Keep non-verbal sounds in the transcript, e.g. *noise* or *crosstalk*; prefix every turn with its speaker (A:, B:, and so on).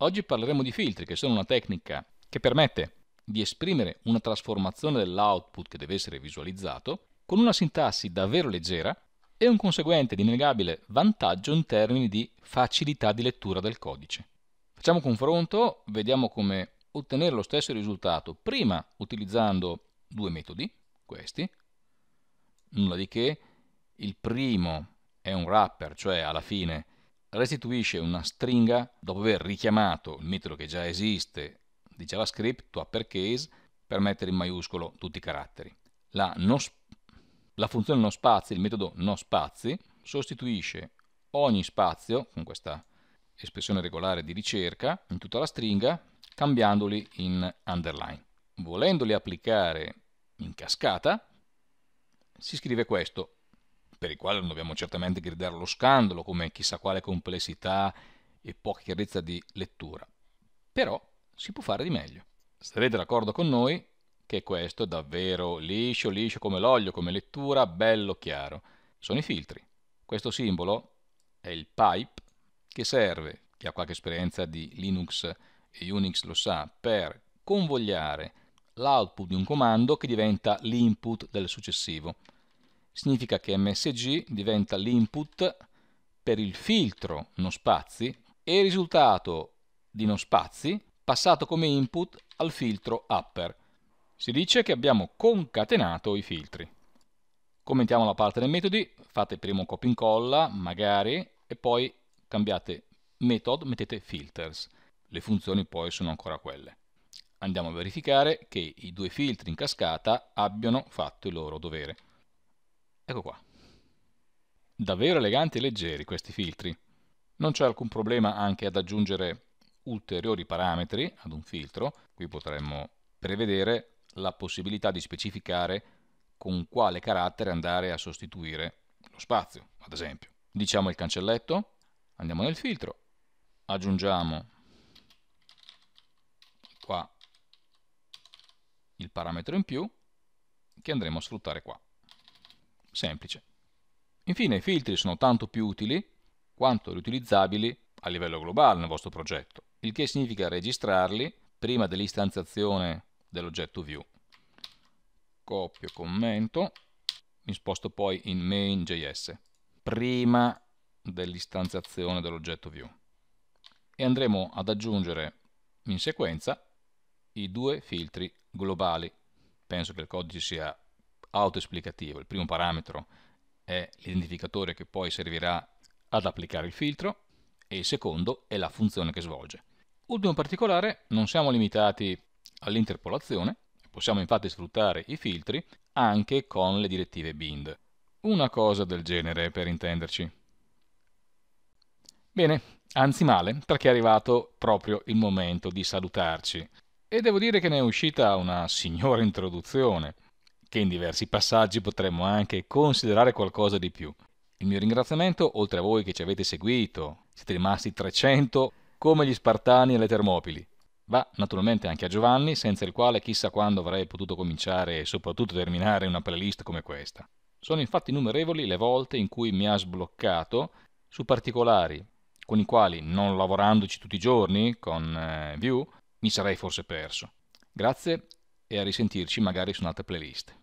A: Oggi parleremo di filtri, che sono una tecnica che permette di esprimere una trasformazione dell'output che deve essere visualizzato con una sintassi davvero leggera e un conseguente ed innegabile vantaggio in termini di facilità di lettura del codice. Facciamo un confronto, vediamo come ottenere lo stesso risultato prima utilizzando due metodi, questi, nulla di che, il primo è un wrapper, cioè alla fine restituisce una stringa dopo aver richiamato il metodo che già esiste di JavaScript to uppercase per mettere in maiuscolo tutti i caratteri. La, no la funzione no spazi, il metodo no spazi, sostituisce ogni spazio con questa espressione regolare di ricerca in tutta la stringa cambiandoli in underline. Volendoli applicare in cascata si scrive questo per il quale non dobbiamo certamente gridare lo scandalo, come chissà quale complessità e poca chiarezza di lettura. Però si può fare di meglio. Sarete d'accordo con noi che questo è davvero liscio, liscio come l'olio, come lettura, bello chiaro. Sono i filtri. Questo simbolo è il pipe che serve, chi ha qualche esperienza di Linux e Unix lo sa, per convogliare l'output di un comando che diventa l'input del successivo significa che msg diventa l'input per il filtro non spazi e il risultato di non spazi passato come input al filtro upper. Si dice che abbiamo concatenato i filtri. Commentiamo la parte dei metodi, fate prima un copia e incolla, magari, e poi cambiate method, mettete filters. Le funzioni poi sono ancora quelle. Andiamo a verificare che i due filtri in cascata abbiano fatto il loro dovere. Ecco qua. Davvero eleganti e leggeri questi filtri. Non c'è alcun problema anche ad aggiungere ulteriori parametri ad un filtro. Qui potremmo prevedere la possibilità di specificare con quale carattere andare a sostituire lo spazio, ad esempio. Diciamo il cancelletto, andiamo nel filtro, aggiungiamo qua il parametro in più che andremo a sfruttare qua semplice. Infine i filtri sono tanto più utili quanto riutilizzabili a livello globale nel vostro progetto, il che significa registrarli prima dell'istanziazione dell'oggetto view. Copio, commento, mi sposto poi in main.js, prima dell'istanziazione dell'oggetto view. E andremo ad aggiungere in sequenza i due filtri globali. Penso che il codice sia autoesplicativo. Il primo parametro è l'identificatore che poi servirà ad applicare il filtro e il secondo è la funzione che svolge. Ultimo particolare, non siamo limitati all'interpolazione, possiamo infatti sfruttare i filtri anche con le direttive bind. Una cosa del genere, per intenderci. Bene, anzi male, perché è arrivato proprio il momento di salutarci. E devo dire che ne è uscita una signora *laughs* introduzione che in diversi passaggi potremmo anche considerare qualcosa di più. Il mio ringraziamento, oltre a voi che ci avete seguito, siete rimasti 300 come gli Spartani alle Termopili, va naturalmente anche a Giovanni, senza il quale chissà quando avrei potuto cominciare e soprattutto terminare una playlist come questa. Sono infatti innumerevoli le volte in cui mi ha sbloccato su particolari con i quali, non lavorandoci tutti i giorni con eh, Vue, mi sarei forse perso. Grazie e a risentirci magari su un'altra playlist.